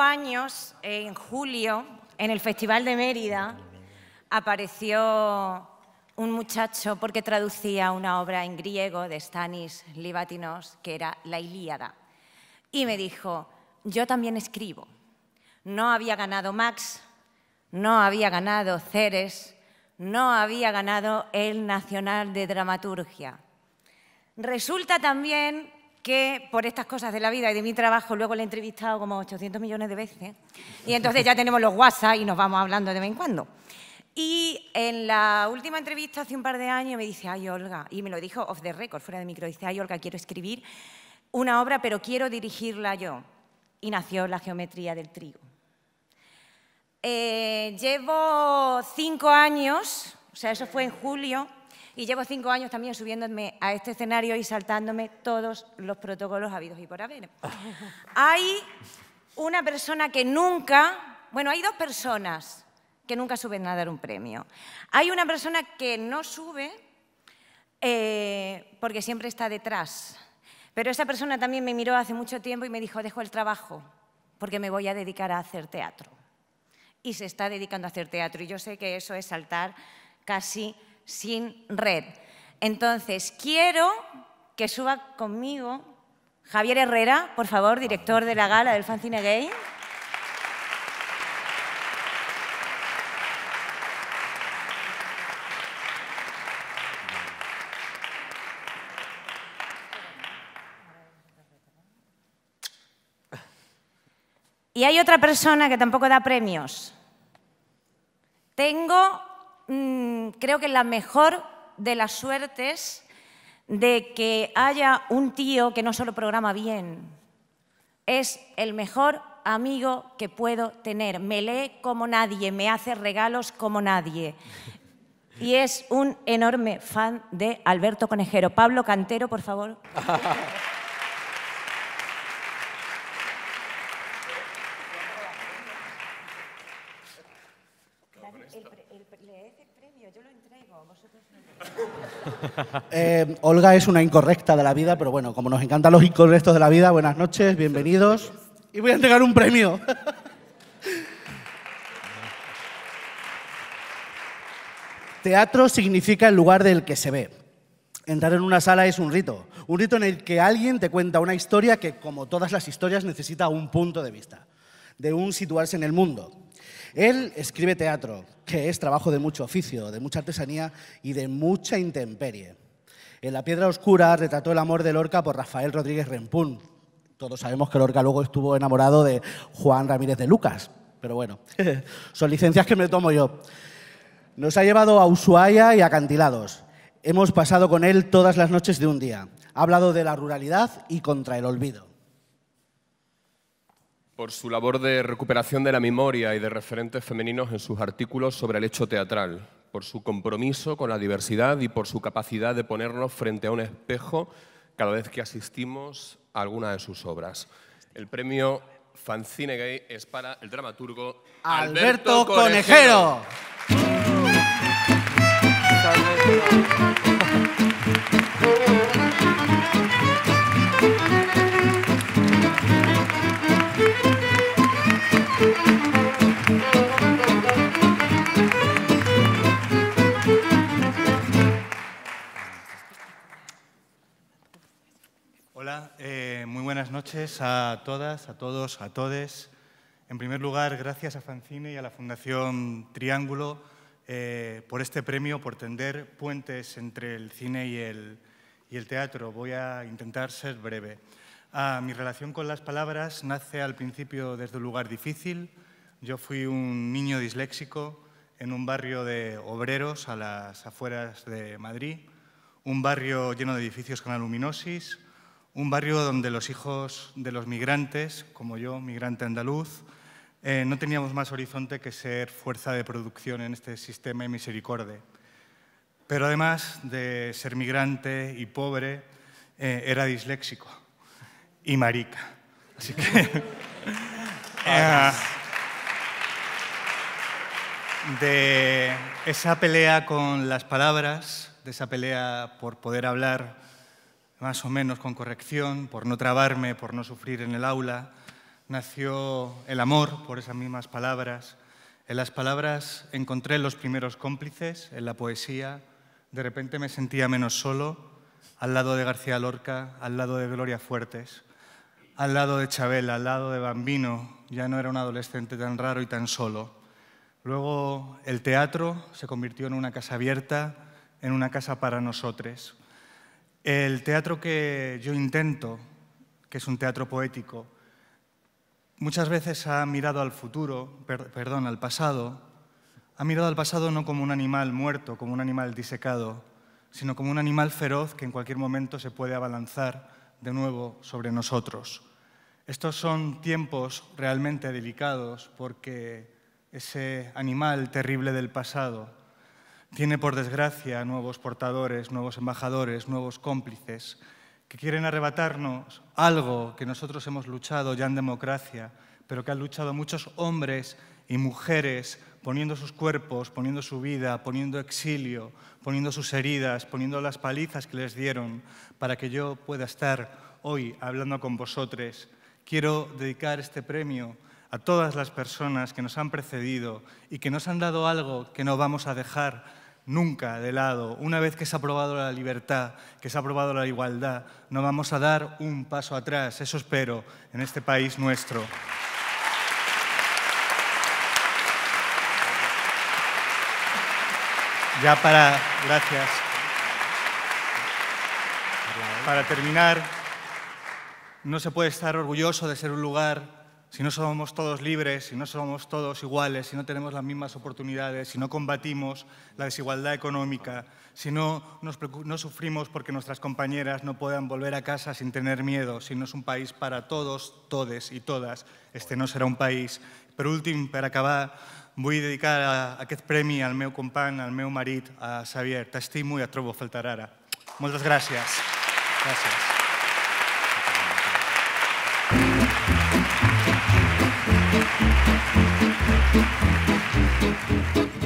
años, en julio, en el Festival de Mérida, apareció un muchacho porque traducía una obra en griego de Stanis Libatinos, que era La Ilíada. Y me dijo, yo también escribo. No había ganado Max, no había ganado Ceres, no había ganado el Nacional de Dramaturgia. Resulta también que por estas cosas de la vida y de mi trabajo luego le he entrevistado como 800 millones de veces y entonces ya tenemos los WhatsApp y nos vamos hablando de vez en cuando. Y en la última entrevista hace un par de años me dice, ay Olga, y me lo dijo off the record, fuera de micro, dice, ay Olga, quiero escribir una obra pero quiero dirigirla yo. Y nació La geometría del trigo. Eh, llevo cinco años, o sea, eso fue en julio, y llevo cinco años también subiéndome a este escenario y saltándome todos los protocolos habidos y por haber. Hay una persona que nunca, bueno, hay dos personas que nunca suben a dar un premio. Hay una persona que no sube eh, porque siempre está detrás. Pero esa persona también me miró hace mucho tiempo y me dijo, dejo el trabajo porque me voy a dedicar a hacer teatro. Y se está dedicando a hacer teatro. Y yo sé que eso es saltar casi sin red. Entonces, quiero que suba conmigo Javier Herrera, por favor, director de la gala del Fancine Gay. Y hay otra persona que tampoco da premios. Tengo Mm, creo que la mejor de las suertes de que haya un tío que no solo programa bien, es el mejor amigo que puedo tener. Me lee como nadie, me hace regalos como nadie. Y es un enorme fan de Alberto Conejero. Pablo Cantero, por favor. el, premio, yo lo entrego, vosotros eh, Olga es una incorrecta de la vida, pero bueno, como nos encantan los incorrectos de la vida, buenas noches, bienvenidos. Y voy a entregar un premio. Teatro significa el lugar del que se ve. Entrar en una sala es un rito, un rito en el que alguien te cuenta una historia que, como todas las historias, necesita un punto de vista, de un situarse en el mundo. Él escribe teatro, que es trabajo de mucho oficio, de mucha artesanía y de mucha intemperie. En La piedra oscura retrató el amor de Lorca por Rafael Rodríguez Rempún. Todos sabemos que Lorca luego estuvo enamorado de Juan Ramírez de Lucas, pero bueno, son licencias que me tomo yo. Nos ha llevado a Ushuaia y a Hemos pasado con él todas las noches de un día. Ha hablado de la ruralidad y contra el olvido por su labor de recuperación de la memoria y de referentes femeninos en sus artículos sobre el hecho teatral, por su compromiso con la diversidad y por su capacidad de ponernos frente a un espejo cada vez que asistimos a alguna de sus obras. El premio Fanzine Gay es para el dramaturgo Alberto, Conejero. noches a todas, a todos, a todes. En primer lugar, gracias a Fancine y a la Fundación Triángulo eh, por este premio, por tender puentes entre el cine y el, y el teatro. Voy a intentar ser breve. Ah, mi relación con las palabras nace al principio desde un lugar difícil. Yo fui un niño disléxico en un barrio de obreros a las afueras de Madrid, un barrio lleno de edificios con aluminosis, un barrio donde los hijos de los migrantes, como yo, migrante andaluz, eh, no teníamos más horizonte que ser fuerza de producción en este sistema y misericordia. Pero además de ser migrante y pobre, eh, era disléxico y marica. Así que... Eh, de esa pelea con las palabras, de esa pelea por poder hablar más o menos con corrección, por no trabarme, por no sufrir en el aula. Nació el amor por esas mismas palabras. En las palabras encontré los primeros cómplices, en la poesía. De repente me sentía menos solo, al lado de García Lorca, al lado de Gloria Fuertes, al lado de Chabela, al lado de Bambino. Ya no era un adolescente tan raro y tan solo. Luego el teatro se convirtió en una casa abierta, en una casa para nosotros el teatro que yo intento, que es un teatro poético, muchas veces ha mirado al futuro, perdón, al pasado, ha mirado al pasado no como un animal muerto, como un animal disecado, sino como un animal feroz que en cualquier momento se puede abalanzar de nuevo sobre nosotros. Estos son tiempos realmente delicados porque ese animal terrible del pasado tiene, por desgracia, nuevos portadores, nuevos embajadores, nuevos cómplices que quieren arrebatarnos algo que nosotros hemos luchado ya en democracia, pero que han luchado muchos hombres y mujeres poniendo sus cuerpos, poniendo su vida, poniendo exilio, poniendo sus heridas, poniendo las palizas que les dieron para que yo pueda estar hoy hablando con vosotros. Quiero dedicar este premio a todas las personas que nos han precedido y que nos han dado algo que no vamos a dejar nunca de lado. Una vez que se ha aprobado la libertad, que se ha aprobado la igualdad, no vamos a dar un paso atrás. Eso espero en este país nuestro. Ya para, gracias. Para terminar, no se puede estar orgulloso de ser un lugar si no somos todos libres, si no somos todos iguales, si no tenemos las mismas oportunidades, si no combatimos la desigualdad económica, si no, no sufrimos porque nuestras compañeras no puedan volver a casa sin tener miedo, si no es un país para todos, todes y todas, este no será un país. Pero último, para acabar, a dedicar a, aquest premi al meu company, al meu marit, a Xavier. T'estimo i et trobo a rara ara. Moltes gracias. どっち